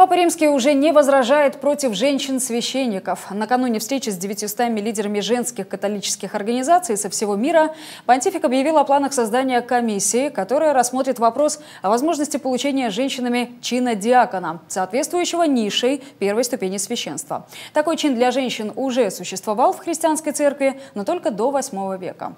Папа Римский уже не возражает против женщин-священников. Накануне встречи с 900 лидерами женских католических организаций со всего мира понтифик объявил о планах создания комиссии, которая рассмотрит вопрос о возможности получения женщинами чина диакона, соответствующего нишей первой ступени священства. Такой чин для женщин уже существовал в христианской церкви, но только до 8 века.